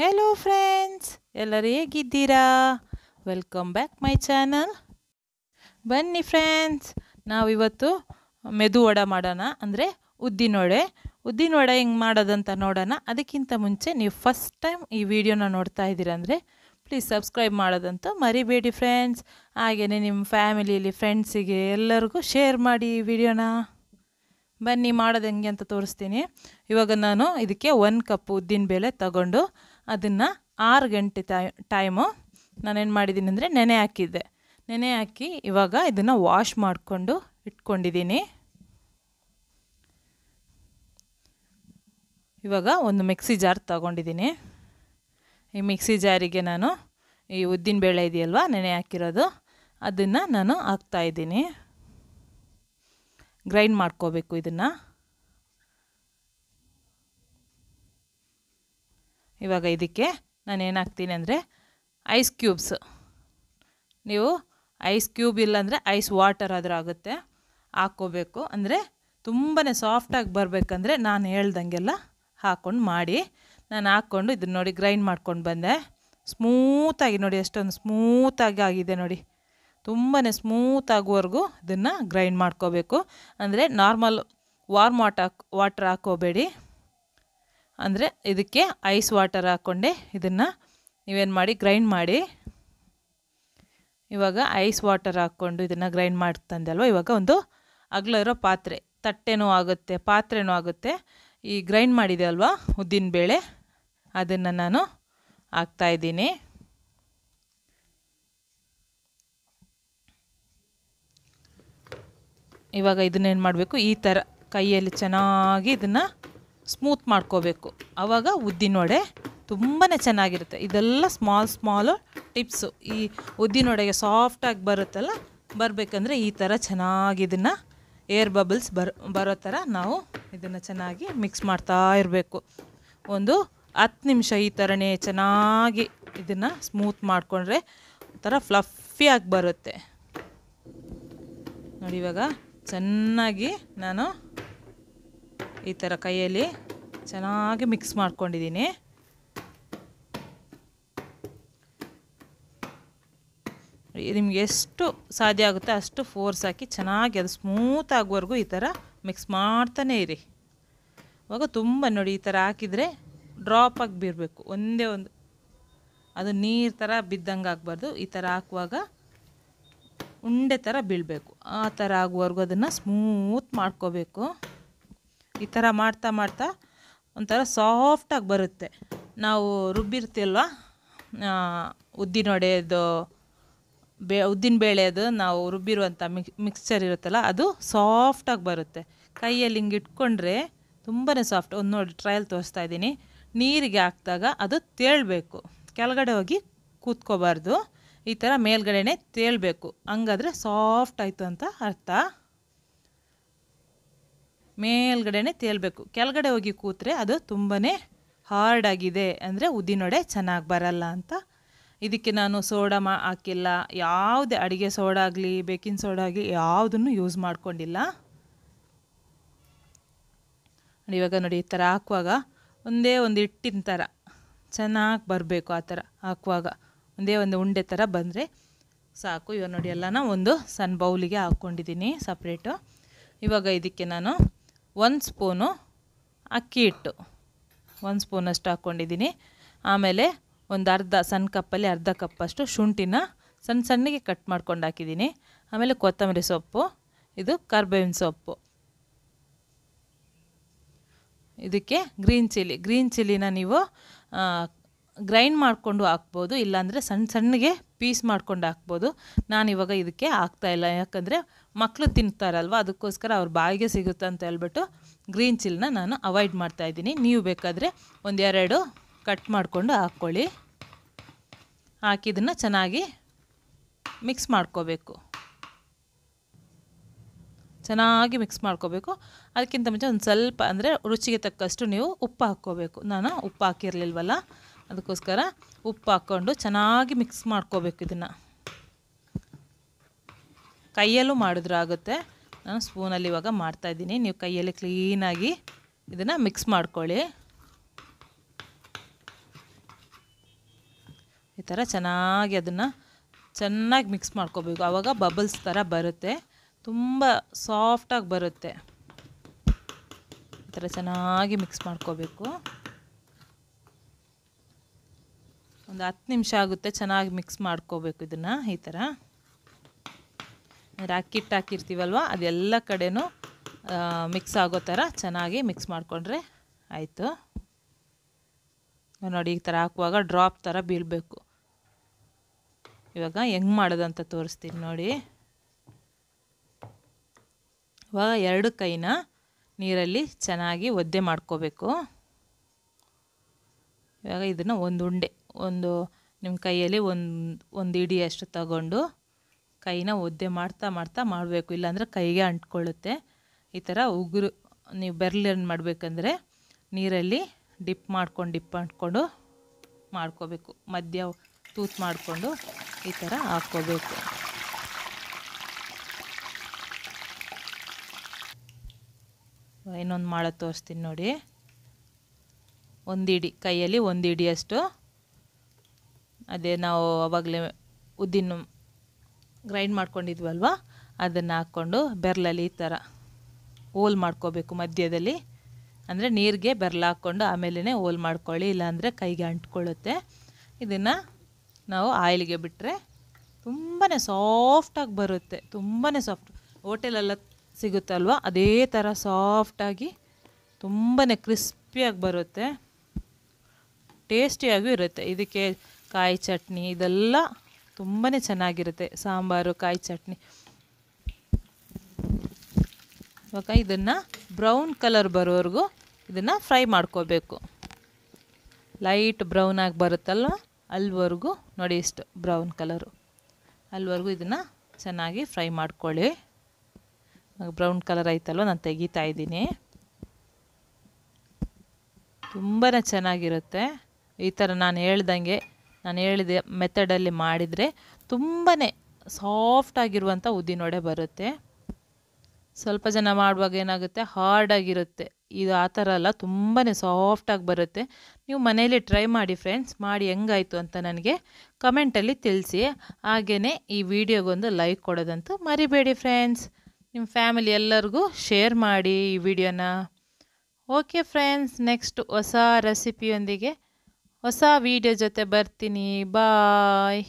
hello friends ಎಲ್ಲರೂ ಹೇಗಿದ್ದೀರಾ welcome back my channel ಬನ್ನಿ ಫ್ರೆಂಡ್ಸ್ ನಾವಿವತ್ತು ಮೆದು ವಡ ಮಾಡೋಣ ಅಂದರೆ ಉದ್ದಿನ ಉದ್ದಿನ ವಡೆ ಹೆಂಗೆ ಮಾಡೋದಂತ ನೋಡೋಣ ಅದಕ್ಕಿಂತ ಮುಂಚೆ ನೀವು ಫಸ್ಟ್ ಟೈಮ್ ಈ ವಿಡಿಯೋನ ನೋಡ್ತಾ ಇದ್ದೀರಂದರೆ ಪ್ಲೀಸ್ ಸಬ್ಸ್ಕ್ರೈಬ್ ಮಾಡೋದಂತೂ ಮರಿಬೇಡಿ ಫ್ರೆಂಡ್ಸ್ ಹಾಗೆಯೇ ನಿಮ್ಮ ಫ್ಯಾಮಿಲಿಯಲ್ಲಿ ಫ್ರೆಂಡ್ಸಿಗೆ ಎಲ್ಲರಿಗೂ ಶೇರ್ ಮಾಡಿ ಈ ವಿಡಿಯೋನ ಬನ್ನಿ ಮಾಡೋದು ಹೆಂಗೆ ಅಂತ ತೋರಿಸ್ತೀನಿ ಇವಾಗ ನಾನು ಇದಕ್ಕೆ ಒಂದು ಕಪ್ ಉದ್ದಿನ ಬೇಳೆ ತಗೊಂಡು ಅದನ್ನು ಆರು ಗಂಟೆ ಟೈ ಟೈಮು ನಾನೇನು ಮಾಡಿದ್ದೀನಿ ಅಂದರೆ ನೆನೆ ಹಾಕಿದ್ದೆ ನೆನೆ ಹಾಕಿ ಇವಾಗ ಇದನ್ನು ವಾಶ್ ಮಾಡಿಕೊಂಡು ಇಟ್ಕೊಂಡಿದ್ದೀನಿ ಇವಾಗ ಒಂದು ಮಿಕ್ಸಿ ಜಾರ್ ತಗೊಂಡಿದ್ದೀನಿ ಈ ಮಿಕ್ಸಿ ಜಾರಿಗೆ ನಾನು ಈ ಉದ್ದಿನಬೇಳೆ ಇದೆಯಲ್ವ ನೆನೆ ಹಾಕಿರೋದು ಅದನ್ನು ನಾನು ಹಾಕ್ತಾಯಿದ್ದೀನಿ ಗ್ರೈಂಡ್ ಮಾಡ್ಕೋಬೇಕು ಇದನ್ನು ಇವಾಗ ಇದಕ್ಕೆ ನಾನು ಏನಾಗ್ತೀನಿ ಅಂದರೆ ಐಸ್ ಕ್ಯೂಬ್ಸ್ ನೀವು ಐಸ್ ಕ್ಯೂಬ್ ಇಲ್ಲಾಂದರೆ ಐಸ್ ವಾಟರ್ ಆದರೂ ಆಗುತ್ತೆ ಹಾಕ್ಕೋಬೇಕು ಅಂದರೆ ತುಂಬಾ ಸಾಫ್ಟಾಗಿ ಬರಬೇಕಂದ್ರೆ ನಾನು ಹೇಳ್ದಂಗೆಲ್ಲ ಹಾಕ್ಕೊಂಡು ಮಾಡಿ ನಾನು ಹಾಕ್ಕೊಂಡು ಇದನ್ನ ನೋಡಿ ಗ್ರೈಂಡ್ ಮಾಡ್ಕೊಂಡು ಬಂದೆ ಸ್ಮೂತಾಗಿ ನೋಡಿ ಎಷ್ಟೊಂದು ಸ್ಮೂತಾಗಿ ಆಗಿದೆ ನೋಡಿ ತುಂಬಾ ಸ್ಮೂತ್ ಇದನ್ನು ಗ್ರೈಂಡ್ ಮಾಡ್ಕೋಬೇಕು ಅಂದರೆ ನಾರ್ಮಲ್ ವಾರ್ಮ್ ವಾಟ್ ಹಾಕ್ ವಾಟ್ರ್ ಹಾಕ್ಕೋಬೇಡಿ ಅಂದರೆ ಇದಕ್ಕೆ ಐಸ್ ವಾಟರ್ ಹಾಕ್ಕೊಂಡೆ ಇದನ್ನು ನೀವೇನು ಮಾಡಿ ಗ್ರೈಂಡ್ ಮಾಡಿ ಇವಾಗ ಐಸ್ ವಾಟರ್ ಹಾಕ್ಕೊಂಡು ಇದನ್ನು ಗ್ರೈಂಡ್ ಮಾಡ್ತಂದೆ ಅಲ್ವ ಇವಾಗ ಒಂದು ಅಗಲ ಪಾತ್ರೆ ತಟ್ಟೆನೂ ಆಗುತ್ತೆ ಪಾತ್ರೆನೂ ಆಗುತ್ತೆ ಈ ಗ್ರೈಂಡ್ ಮಾಡಿದೆ ಅಲ್ವಾ ಬೇಳೆ ಅದನ್ನು ನಾನು ಹಾಕ್ತಾ ಇದ್ದೀನಿ ಇವಾಗ ಇದನ್ನೇನು ಮಾಡಬೇಕು ಈ ಥರ ಕೈಯಲ್ಲಿ ಚೆನ್ನಾಗಿ ಇದನ್ನು ಸ್ಮೂತ್ ಮಾಡ್ಕೋಬೇಕು ಆವಾಗ ಉದ್ದಿನ ವಡೆ ತುಂಬಾ ಚೆನ್ನಾಗಿರುತ್ತೆ ಇದೆಲ್ಲ ಸ್ಮಾಲ್ ಸ್ಮಾಲ್ ಟಿಪ್ಸು ಈ ಉದ್ದಿನ ವಡೆಗೆ ಸಾಫ್ಟಾಗಿ ಬರುತ್ತಲ್ಲ ಬರಬೇಕಂದ್ರೆ ಈ ಥರ ಚೆನ್ನಾಗಿ ಇದನ್ನು ಏರ್ ಬಬಲ್ಸ್ ಬರ್ ಬರೋ ಥರ ನಾವು ಇದನ್ನು ಚೆನ್ನಾಗಿ ಮಿಕ್ಸ್ ಮಾಡ್ತಾ ಇರಬೇಕು ಒಂದು ಹತ್ತು ನಿಮಿಷ ಈ ಥರನೇ ಚೆನ್ನಾಗಿ ಇದನ್ನು ಸ್ಮೂತ್ ಮಾಡಿಕೊಂಡ್ರೆ ಒಂಥರ ಫ್ಲಫಿಯಾಗಿ ಬರುತ್ತೆ ನೋಡಿ ಇವಾಗ ಚೆನ್ನಾಗಿ ನಾನು ಈ ಥರ ಕೈಯಲ್ಲಿ ಚೆನ್ನಾಗಿ ಮಿಕ್ಸ್ ಮಾಡ್ಕೊಂಡಿದ್ದೀನಿ ನಿಮ್ಗೆ ಎಷ್ಟು ಸಾಧ್ಯ ಆಗುತ್ತೆ ಅಷ್ಟು ಫೋರ್ಸ್ ಹಾಕಿ ಚೆನ್ನಾಗಿ ಅದು ಸ್ಮೂತ್ ಆಗುವವರೆಗೂ ಈ ಥರ ಮಿಕ್ಸ್ ಮಾಡ್ತಾನೆ ಇರಿ ಇವಾಗ ತುಂಬ ನೋಡಿ ಈ ಥರ ಹಾಕಿದರೆ ಡ್ರಾಪ್ ಆಗಿ ಬೀರಬೇಕು ಒಂದೇ ಒಂದು ಅದು ನೀರು ಥರ ಬಿದ್ದಂಗೆ ಆಗಬಾರ್ದು ಈ ಥರ ಹಾಕುವಾಗ ಉಂಡೆ ಥರ ಬೀಳಬೇಕು ಆ ಥರ ಆಗುವವರೆಗೂ ಅದನ್ನು ಸ್ಮೂತ್ ಮಾಡ್ಕೋಬೇಕು ಈ ಥರ ಮಾಡ್ತಾ ಮಾಡ್ತಾ ಒಂಥರ ಸಾಫ್ಟಾಗಿ ಬರುತ್ತೆ ನಾವು ರುಬ್ಬಿರ್ತಿಲ್ವ ಒಡೆಯೋದು ಬೇ ಉದ್ದಿನ ಬೇಳೆಯದು ನಾವು ರುಬ್ಬಿರುವಂಥ ಮಿಕ್ ಮಿಕ್ಸ್ಚರ್ ಇರುತ್ತಲ್ಲ ಅದು ಸಾಫ್ಟಾಗಿ ಬರುತ್ತೆ ಕೈಯಲ್ಲಿ ಹಿಂಗೆ ಇಟ್ಕೊಂಡ್ರೆ ತುಂಬಾ ಸಾಫ್ಟ್ ಒಂದು ನೋಡಿ ಟ್ರಯಲ್ ತೋರಿಸ್ತಾ ಇದ್ದೀನಿ ನೀರಿಗೆ ಹಾಕಿದಾಗ ಅದು ತೇಳಬೇಕು ಕೆಳಗಡೆ ಹೋಗಿ ಕೂತ್ಕೋಬಾರ್ದು ಈ ಥರ ಮೇಲ್ಗಡೆನೇ ತೇಳಬೇಕು ಹಂಗಾದ್ರೆ ಸಾಫ್ಟ್ ಆಯಿತು ಅಂತ ಅರ್ಥ ಮೇಲ್ಗಡೆನೆ ತೇಲ್ಬೇಕು ಕೆಳಗಡೆ ಹೋಗಿ ಕೂತ್ರೆ ಅದು ತುಂಬಾ ಹಾರ್ಡಾಗಿದೆ ಅಂದರೆ ಉದ್ದಿನೊಡೆ ಚೆನ್ನಾಗಿ ಬರಲ್ಲ ಅಂತ ಇದಕ್ಕೆ ನಾನು ಸೋಡಾ ಮಾ ಹಾಕಿಲ್ಲ ಯಾವುದೇ ಅಡುಗೆ ಸೋಡಾ ಆಗಲಿ ಬೇಕಿಂಗ್ ಸೋಡಾ ಆಗಲಿ ಯಾವುದನ್ನು ಯೂಸ್ ಮಾಡ್ಕೊಂಡಿಲ್ಲ ಇವಾಗ ನೋಡಿ ಈ ಥರ ಹಾಕುವಾಗ ಒಂದೇ ಒಂದು ಹಿಟ್ಟಿನ ಥರ ಚೆನ್ನಾಗಿ ಬರಬೇಕು ಆ ಥರ ಹಾಕುವಾಗ ಒಂದೇ ಒಂದು ಉಂಡೆ ಥರ ಬಂದರೆ ಸಾಕು ಇವಾಗ ನೋಡಿ ಎಲ್ಲನ ಒಂದು ಸಣ್ಣ ಬೌಲಿಗೆ ಹಾಕ್ಕೊಂಡಿದ್ದೀನಿ ಸಪ್ರೇಟು ಇವಾಗ ಇದಕ್ಕೆ ನಾನು ಒಂದು ಸ್ಪೂನು ಅಕ್ಕಿ ಹಿಟ್ಟು ಒಂದು ಸ್ಪೂನಷ್ಟು ಹಾಕ್ಕೊಂಡಿದ್ದೀನಿ ಆಮೇಲೆ ಒಂದು ಅರ್ಧ ಸಣ್ಣ ಕಪ್ಪಲ್ಲಿ ಅರ್ಧ ಕಪ್ಪಷ್ಟು ಶುಂಠಿನ ಸಣ್ಣ ಸಣ್ಣಗೆ ಕಟ್ ಮಾಡ್ಕೊಂಡು ಹಾಕಿದ್ದೀನಿ ಆಮೇಲೆ ಕೊತ್ತಂಬರಿ ಸೊಪ್ಪು ಇದು ಕರ್ಬೇವಿನ ಸೊಪ್ಪು ಇದಕ್ಕೆ ಗ್ರೀನ್ ಚಿಲ್ಲಿ ಗ್ರೀನ್ ಚಿಲ್ಲಿನ ನೀವು ಗ್ರೈಂಡ್ ಮಾಡಿಕೊಂಡು ಹಾಕ್ಬೋದು ಇಲ್ಲಾಂದರೆ ಸಣ್ಣ ಸಣ್ಣಗೆ ಪೀಸ್ ಮಾಡ್ಕೊಂಡು ಹಾಕ್ಬೋದು ನಾನಿವಾಗ ಇದಕ್ಕೆ ಹಾಕ್ತಾಯಿಲ್ಲ ಯಾಕಂದರೆ ಮಕ್ಕಳು ತಿಂತಾರಲ್ವ ಅದಕ್ಕೋಸ್ಕರ ಅವ್ರ ಬಾಯಿಗೆ ಸಿಗುತ್ತೆ ಅಂತ ಹೇಳ್ಬಿಟ್ಟು ಗ್ರೀನ್ ಚಿಲ್ನ ನಾನು ಅವಾಯ್ಡ್ ಮಾಡ್ತಾಯಿದ್ದೀನಿ ನೀವು ಬೇಕಾದರೆ ಒಂದೆರಡು ಕಟ್ ಮಾಡಿಕೊಂಡು ಹಾಕ್ಕೊಳ್ಳಿ ಹಾಕಿದನ್ನು ಚೆನ್ನಾಗಿ ಮಿಕ್ಸ್ ಮಾಡ್ಕೋಬೇಕು ಚೆನ್ನಾಗಿ ಮಿಕ್ಸ್ ಮಾಡ್ಕೋಬೇಕು ಅದಕ್ಕಿಂತ ಮುಂಚೆ ಒಂದು ಸ್ವಲ್ಪ ಅಂದರೆ ರುಚಿಗೆ ತಕ್ಕಷ್ಟು ನೀವು ಉಪ್ಪು ಹಾಕ್ಕೋಬೇಕು ನಾನು ಉಪ್ಪು ಹಾಕಿರಲಿಲ್ವಲ್ಲ ಅದಕ್ಕೋಸ್ಕರ ಉಪ್ಪು ಹಾಕ್ಕೊಂಡು ಚೆನ್ನಾಗಿ ಮಿಕ್ಸ್ ಮಾಡ್ಕೋಬೇಕು ಇದನ್ನು ಕೈಯಲ್ಲೂ ಮಾಡಿದ್ರೂ ಆಗುತ್ತೆ ನಾನು ಸ್ಪೂನಲ್ಲಿ ಇವಾಗ ಮಾಡ್ತಾಯಿದ್ದೀನಿ ನೀವು ಕೈಯಲ್ಲಿ ಕ್ಲೀನಾಗಿ ಇದನ್ನು ಮಿಕ್ಸ್ ಮಾಡ್ಕೊಳ್ಳಿ ಈ ಥರ ಚೆನ್ನಾಗಿ ಅದನ್ನು ಚೆನ್ನಾಗಿ ಮಿಕ್ಸ್ ಮಾಡ್ಕೋಬೇಕು ಆವಾಗ ಬಬಲ್ಸ್ ಥರ ಬರುತ್ತೆ ತುಂಬ ಸಾಫ್ಟಾಗಿ ಬರುತ್ತೆ ಈ ಥರ ಚೆನ್ನಾಗಿ ಮಿಕ್ಸ್ ಮಾಡ್ಕೋಬೇಕು ಒಂದು ಹತ್ತು ನಿಮಿಷ ಆಗುತ್ತೆ ಚೆನ್ನಾಗಿ ಮಿಕ್ಸ್ ಮಾಡ್ಕೋಬೇಕು ಇದನ್ನು ಈ ಥರ ರಾಕಿಟ್ ಹಾಕಿರ್ತೀವಲ್ವ ಅದೆಲ್ಲ ಕಡೆಯೂ ಮಿಕ್ಸ್ ಆಗೋ ಥರ ಚೆನ್ನಾಗಿ ಮಿಕ್ಸ್ ಮಾಡಿಕೊಂಡ್ರೆ ಆಯಿತು ನೋಡಿ ಈ ಥರ ಹಾಕುವಾಗ ಡ್ರಾಪ್ ಥರ ಬೀಳಬೇಕು ಇವಾಗ ಹೆಂಗೆ ಮಾಡೋದಂತ ತೋರಿಸ್ತೀನಿ ನೋಡಿ ಇವಾಗ ಎರಡು ಕೈನ ನೀರಲ್ಲಿ ಚೆನ್ನಾಗಿ ಒದ್ದೆ ಮಾಡ್ಕೋಬೇಕು ಇವಾಗ ಇದನ್ನು ಒಂದು ಉಂಡೆ ಒಂದು ನಿಮ್ಮ ಕೈಯಲ್ಲಿ ಒಂದು ಒಂದು ಇಡಿಯಷ್ಟು ತಗೊಂಡು ಕೈನ ಒದ್ದೆ ಮಾಡ್ತಾ ಮಾಡ್ತಾ ಮಾಡಬೇಕು ಇಲ್ಲಾಂದರೆ ಕೈಗೆ ಅಂಟ್ಕೊಳ್ಳುತ್ತೆ ಈ ಥರ ಉಗುರು ನೀವು ಬೆರ್ಲೇನು ಮಾಡಬೇಕಂದ್ರೆ ನೀರಲ್ಲಿ ಡಿಪ್ ಮಾಡ್ಕೊಂಡು ಡಿಪ್ ಮಾಡಿಕೊಂಡು ಮಾಡ್ಕೋಬೇಕು ಮಧ್ಯ ತೂತ್ ಮಾಡಿಕೊಂಡು ಈ ಥರ ಹಾಕ್ಕೋಬೇಕು ಇನ್ನೊಂದು ಮಾಡೋ ತೋರಿಸ್ತೀನಿ ನೋಡಿ ಒಂದು ಕೈಯಲ್ಲಿ ಒಂದು ಇಡಿಯಷ್ಟು ಅದೇ ನಾವು ಆವಾಗಲೇ ಉದ್ದಿನ ಗ್ರೈಂಡ್ ಮಾಡ್ಕೊಂಡಿದ್ವಲ್ವ ಅದನ್ನು ಹಾಕ್ಕೊಂಡು ಬೆರಳಲ್ಲಿ ಈ ಥರ ಹೋಲ್ ಮಾಡ್ಕೋಬೇಕು ಮಧ್ಯದಲ್ಲಿ ಅಂದರೆ ನೀರಿಗೆ ಬೆರಳು ಹಾಕ್ಕೊಂಡು ಆಮೇಲೆ ಹೋಲ್ ಮಾಡ್ಕೊಳ್ಳಿ ಇಲ್ಲಾಂದರೆ ಕೈಗೆ ಅಂಟ್ಕೊಳ್ಳುತ್ತೆ ಇದನ್ನು ನಾವು ಆಯಿಲ್ಗೆ ಬಿಟ್ಟರೆ ತುಂಬಾ ಸಾಫ್ಟಾಗಿ ಬರುತ್ತೆ ತುಂಬಾ ಸಾಫ್ಟ್ ಹೋಟೆಲೆಲ್ಲ ಸಿಗುತ್ತಲ್ವ ಅದೇ ಥರ ಸಾಫ್ಟಾಗಿ ತುಂಬಾ ಕ್ರಿಸ್ಪಿಯಾಗಿ ಬರುತ್ತೆ ಟೇಸ್ಟಿಯಾಗೂ ಇರುತ್ತೆ ಇದಕ್ಕೆ ಕಾಯಿ ಚಟ್ನಿ ಇದೆಲ್ಲ ತುಂಬಾ ಚೆನ್ನಾಗಿರುತ್ತೆ ಸಾಂಬಾರು ಕಾಯಿ ಚಟ್ನಿ ಇವಾಗ ಇದನ್ನು ಬ್ರೌನ್ ಕಲರ್ ಬರೋವರೆಗೂ ಇದನ್ನು ಫ್ರೈ ಮಾಡ್ಕೋಬೇಕು ಲೈಟ್ ಬ್ರೌನ್ ಆಗಿ ಬರುತ್ತಲ್ವ ಅಲ್ಲಿವರೆಗೂ ನೋಡಿ ಇಷ್ಟು ಬ್ರೌನ್ ಕಲರು ಅಲ್ಲಿವರೆಗೂ ಇದನ್ನು ಚೆನ್ನಾಗಿ ಫ್ರೈ ಮಾಡ್ಕೊಳ್ಳಿ ಬ್ರೌನ್ ಕಲರ್ ಆಯ್ತಲ್ವ ನಾನು ತೆಗಿತಾ ಇದ್ದೀನಿ ತುಂಬಾ ಚೆನ್ನಾಗಿರುತ್ತೆ ಈ ಥರ ನಾನು ಹೇಳ್ದಂಗೆ ನಾನು ಹೇಳಿದ ಮೆಥಡಲ್ಲಿ ಮಾಡಿದರೆ ತುಂಬಾ ಸಾಫ್ಟ್ ಆಗಿರುವಂಥ ಉದ್ದಿನೊಡೆ ಬರುತ್ತೆ ಸ್ವಲ್ಪ ಜನ ಮಾಡುವಾಗ ಏನಾಗುತ್ತೆ ಹಾರ್ಡಾಗಿರುತ್ತೆ ಇದು ಆ ಥರ ಅಲ್ಲ ತುಂಬಾ ಸಾಫ್ಟಾಗಿ ಬರುತ್ತೆ ನೀವು ಮನೇಲಿ ಟ್ರೈ ಮಾಡಿ ಫ್ರೆಂಡ್ಸ್ ಮಾಡಿ ಹೆಂಗಾಯಿತು ಅಂತ ನನಗೆ ಕಮೆಂಟಲ್ಲಿ ತಿಳಿಸಿ ಹಾಗೆಯೇ ಈ ವಿಡಿಯೋಗೊಂದು ಲೈಕ್ ಕೊಡೋದಂತೂ ಮರಿಬೇಡಿ ಫ್ರೆಂಡ್ಸ್ ನಿಮ್ಮ ಫ್ಯಾಮಿಲಿ ಎಲ್ಲರಿಗೂ ಶೇರ್ ಮಾಡಿ ಈ ವಿಡಿಯೋನ ಓಕೆ ಫ್ರೆಂಡ್ಸ್ ನೆಕ್ಸ್ಟ್ ಹೊಸ ರೆಸಿಪಿಯೊಂದಿಗೆ ಹೊಸ ವಿಡಿಯೋ ಜೊತೆ ಬರ್ತೀನಿ ಬಾಯ್